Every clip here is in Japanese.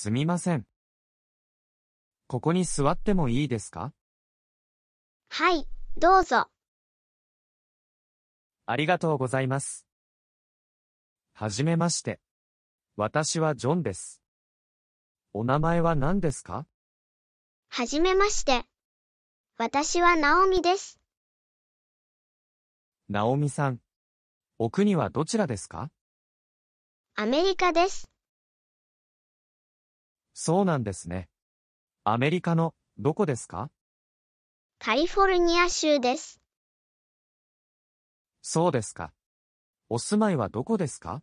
すみません。ここに座ってもいいですかはい、どうぞ。ありがとうございます。はじめまして。私はジョンです。お名前は何ですかはじめまして。私はナオミです。ナオミさん、お国はどちらですかアメリカです。そうなんですね。アメリカのどこですかカリフォルニア州です。そうですか。お住まいはどこですか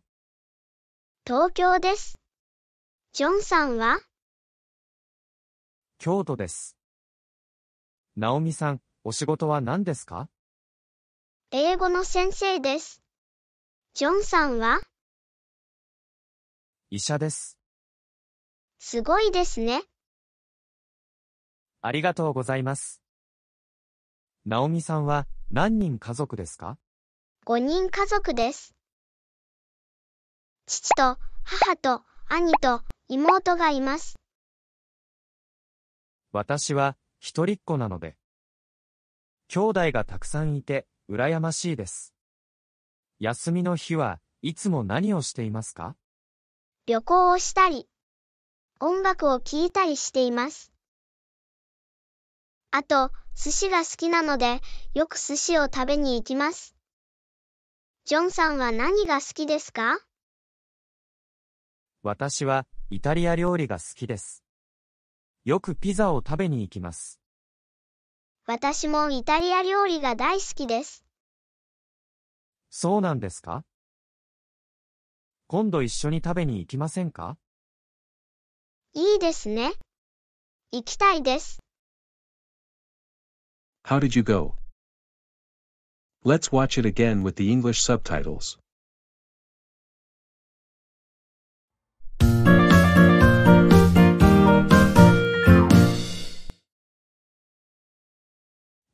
東京です。ジョンさんは京都です。ナオミさん、お仕事は何ですか英語の先生です。ジョンさんは医者です。すごいですね。ありがとうございます。ナオミさんは何人家族ですか ?5 人家族です。父と母と兄と妹がいます。私は一人っ子なので、兄弟がたくさんいて羨ましいです。休みの日はいつも何をしていますか旅行をしたり、音楽を聴いたりしています。あと、寿司が好きなので、よく寿司を食べに行きます。ジョンさんは何が好きですか私は、イタリア料理が好きです。よくピザを食べに行きます。私もイタリア料理が大好きです。そうなんですか今度一緒に食べに行きませんかいいですね。行きたいです。How did you go? Let's watch it again with the English subtitles.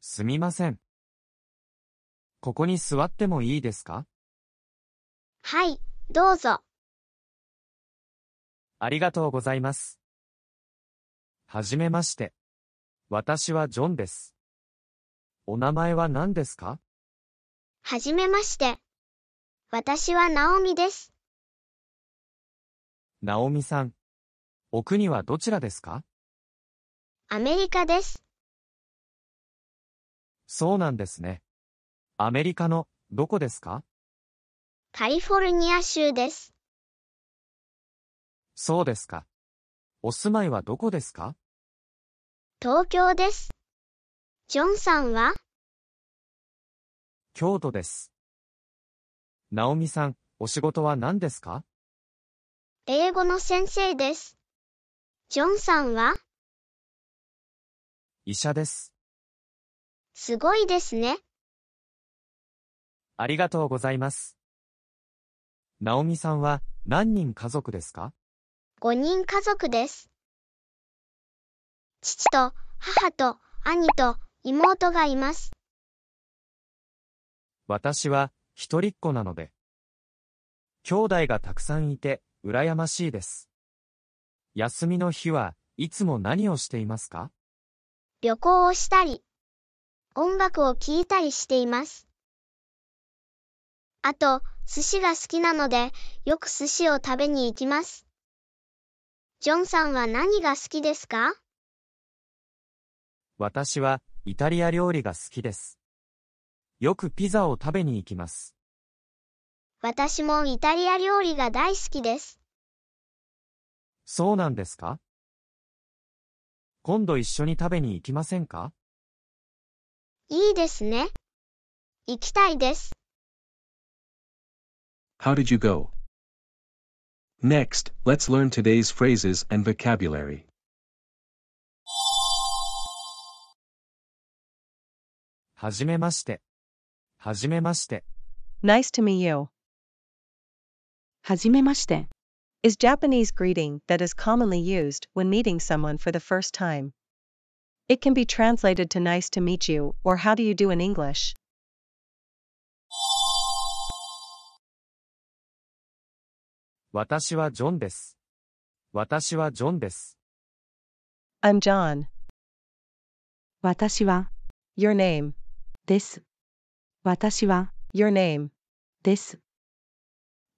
すみません。ここに座ってもいいですかはい、どうぞ。ありがとうございます。はじめまして。私はジョンです。お名前は何ですかはじめまして。私はナオミです。ナオミさん、お国はどちらですかアメリカです。そうなんですね。アメリカのどこですかカリフォルニア州です。そうですか。お住まいはどこですか東京です。ジョンさんは京都です。ナオミさん、お仕事は何ですか英語の先生です。ジョンさんは医者です。すごいですね。ありがとうございます。ナオミさんは何人家族ですか5人家族です。父と母と兄と妹がいます。私は一人っ子なので、兄弟がたくさんいて羨ましいです。休みの日はいつも何をしていますか旅行をしたり、音楽を聴いたりしています。あと、寿司が好きなので、よく寿司を食べに行きます。ジョンさんは何が好きですか私はイタリア料理が好きです。よくピザを食べに行きます。私もイタリア料理が大好きです。そうなんですか今度一緒に食べに行きませんかいいですね。行きたいです。How did you go? Next, let's learn today's phrases and vocabulary. Hajimemashite. Nice to meet you. Hajimemashite. is Japanese greeting that is commonly used when meeting someone for the first time. It can be translated to nice to meet you or how do you do in English. 私はジョンです。私はジョンです。I'm John. 私は Your name です。私は Your name です。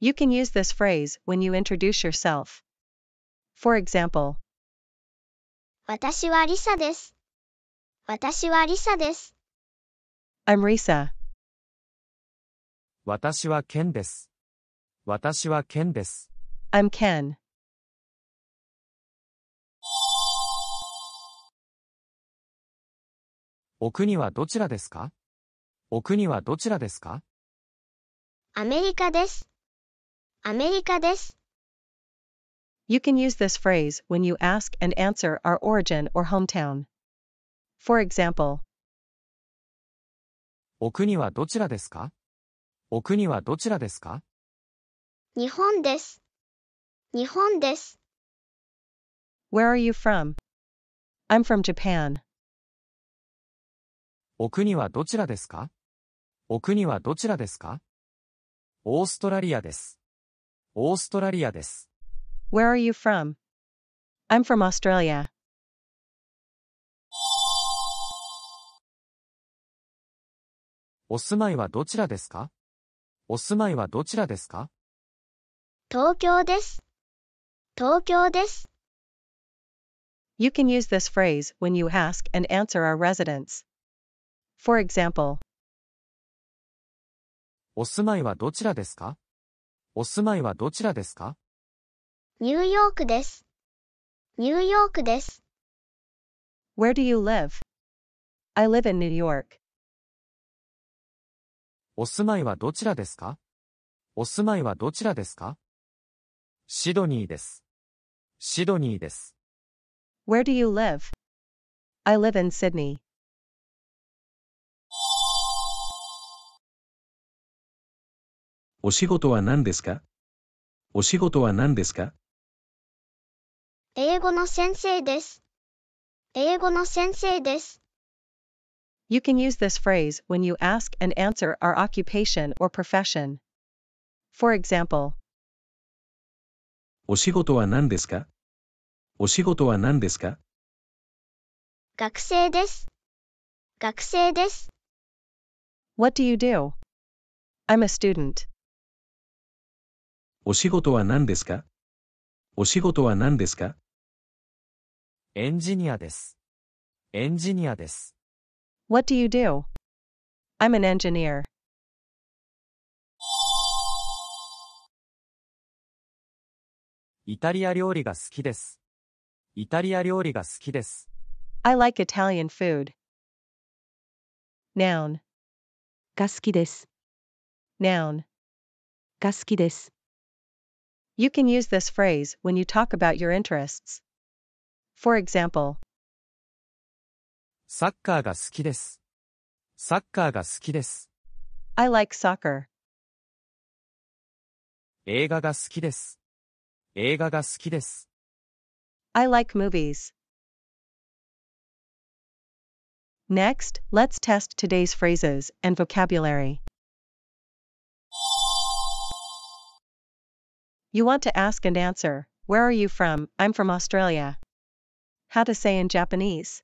You can use this phrase when you introduce yourself. For example, 私はリサです。私はリサです。I'm Risa. 私はケンです。私はケンです。I'm Ken. お国はどちらですかお国はどちらですかアメリカです。アメリカです。You can use this phrase when you ask and answer our origin or hometown. For example, お国はどちらですかお国はどちらですか日本です。日本です。Where are you from? I'm from Japan. お国はどちらですかお国はどちらですかオーストラリアです。オーストラリアです。Where are you from? I'm from Australia. お住まいはどちらですかお住まいはどちらですか東京です。東京です。You can use this phrase when you ask and answer our residents. For example, お住まいはどちらですかお住まいはどちらですかニューヨークです。ニューヨークです。Where do you live? I live in New York. お住まいはどちらですかお住まいはどちらですかシドニーです。シドニーです。Where do you live? I live in Sydney. お仕事は何ですかお仕事は何ですか英語の先生です。英語の先生です。You can use this phrase when you ask and answer our occupation or profession. For example, お仕事は何ですかお仕事は何ですか学生です。学生です。What do you do? I'm a student. お仕事は何ですかお仕事は何ですかエンジニアです。エンジニアです。What do you do? I'm an engineer. イタリア料理が好きです。イタリア料理が好きです。I like Italian food. Noun が好きです。Noun が好きです。You can use this phrase when you talk about your interests. For example, サッカーが好きです。サッカーが好きです。I like soccer. 映画が好きです。映画が好きです。I like movies. Next, let's test today's phrases and vocabulary. You want to ask and answer, Where are you from? I'm from Australia. How to say in Japanese.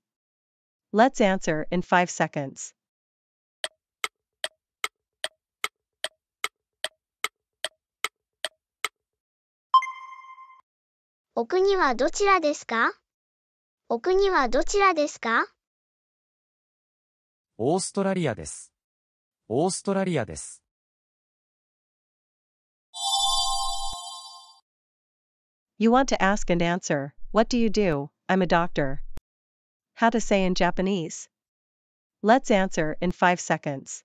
Let's answer in 5 seconds. お国はどちらですかお国はどちらですかオーストラリアです。オーストラリアです。You want to ask and answer, What do you do? I'm a doctor. How to say in Japanese. Let's answer in 5 seconds.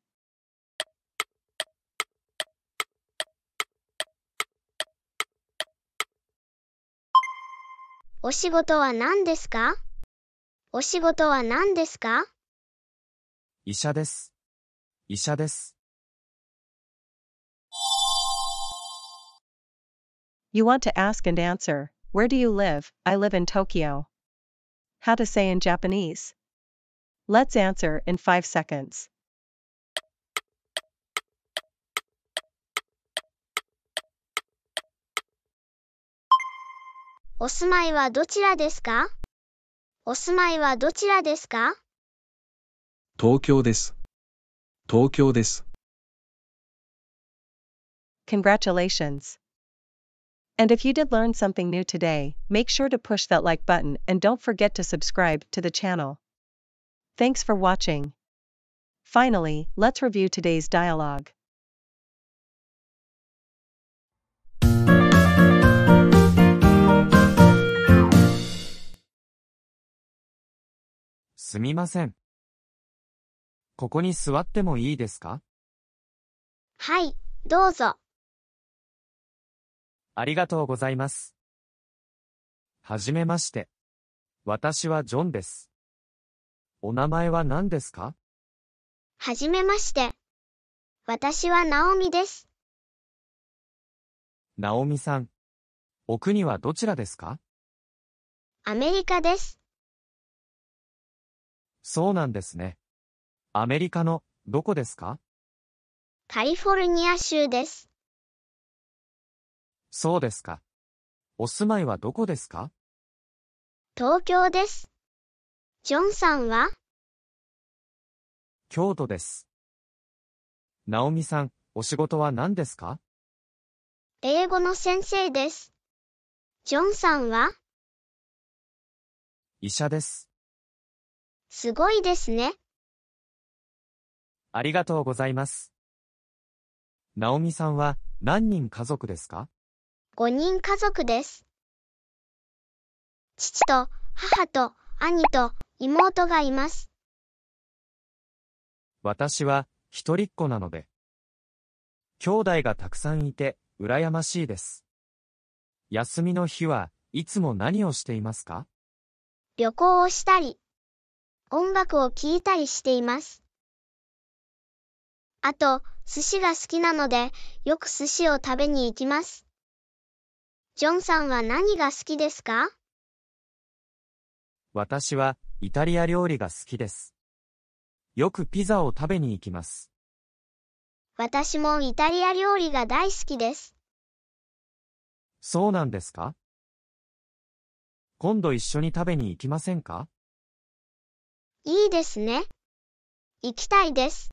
お仕事は何ですかお仕事は何ですか医者です。医者です。You want to ask and answer, Where do you live? I live in Tokyo. How to say in Japanese. Let's answer in 5 seconds. お住まいはどちらですかお住まいはどちらですか東京です。東京です。Congratulations! And if you did learn something new today, make sure to push that like button and don't forget to subscribe to the channel. Thanks for watching. Finally, let's review today's dialogue. すみません。ここに座ってもいいですかはい、どうぞ。ありがとうございます。はじめまして。私はジョンです。お名前は何ですかはじめまして。私はナオミです。ナオミさん、お国はどちらですかアメリカです。そうなんですね。アメリカのどこですかカリフォルニア州です。そうですか。お住まいはどこですか東京です。ジョンさんは京都です。ナオミさん、お仕事は何ですか英語の先生です。ジョンさんは医者です。すごいですね。ありがとうございます。ナオミさんは何人家族ですか ?5 人家族です。父と母と兄と妹がいます。私は一人っ子なので、兄弟がたくさんいて羨ましいです。休みの日はいつも何をしていますか旅行をしたり、音楽を聴いたりしています。あと、寿司が好きなので、よく寿司を食べに行きます。ジョンさんは何が好きですか私は、イタリア料理が好きです。よくピザを食べに行きます。私もイタリア料理が大好きです。そうなんですか今度一緒に食べに行きませんかいいですね。行きたいです。